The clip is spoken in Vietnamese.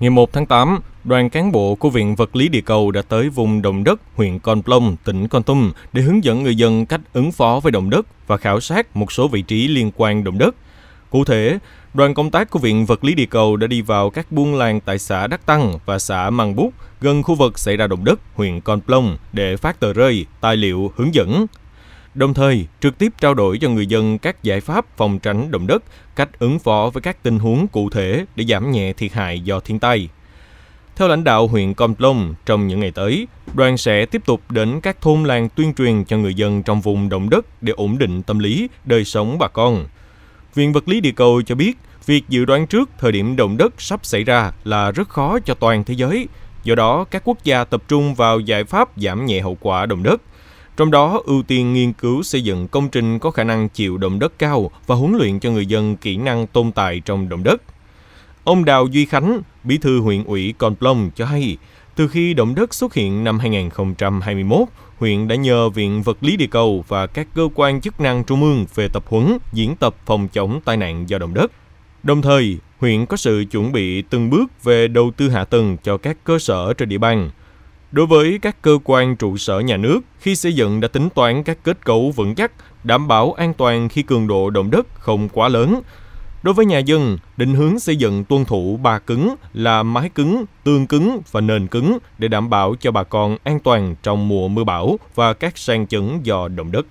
Ngày 1 tháng 8, đoàn cán bộ của Viện Vật lý Địa cầu đã tới vùng động đất huyện Con Plong, tỉnh Con Tum để hướng dẫn người dân cách ứng phó với động đất và khảo sát một số vị trí liên quan động đất. Cụ thể, đoàn công tác của Viện Vật lý Địa cầu đã đi vào các buôn làng tại xã Đắc Tăng và xã Măng Bút gần khu vực xảy ra động đất huyện Con Plong để phát tờ rơi, tài liệu, hướng dẫn đồng thời trực tiếp trao đổi cho người dân các giải pháp phòng tránh động đất, cách ứng phó với các tình huống cụ thể để giảm nhẹ thiệt hại do thiên tai. Theo lãnh đạo huyện Con Plong, trong những ngày tới, đoàn sẽ tiếp tục đến các thôn làng tuyên truyền cho người dân trong vùng động đất để ổn định tâm lý, đời sống bà con. Viện Vật lý Địa cầu cho biết, việc dự đoán trước thời điểm động đất sắp xảy ra là rất khó cho toàn thế giới. Do đó, các quốc gia tập trung vào giải pháp giảm nhẹ hậu quả động đất – trong đó, ưu tiên nghiên cứu xây dựng công trình có khả năng chịu động đất cao và huấn luyện cho người dân kỹ năng tồn tại trong động đất. Ông Đào Duy Khánh, bí thư huyện ủy Con Plong cho hay, từ khi động đất xuất hiện năm 2021, huyện đã nhờ Viện Vật lý Địa cầu và các cơ quan chức năng trung ương về tập huấn, diễn tập phòng chống tai nạn do động đất. Đồng thời, huyện có sự chuẩn bị từng bước về đầu tư hạ tầng cho các cơ sở trên địa bàn, Đối với các cơ quan trụ sở nhà nước, khi xây dựng đã tính toán các kết cấu vững chắc, đảm bảo an toàn khi cường độ động đất không quá lớn. Đối với nhà dân, định hướng xây dựng tuân thủ ba cứng là mái cứng, tường cứng và nền cứng để đảm bảo cho bà con an toàn trong mùa mưa bão và các sang chấn do động đất.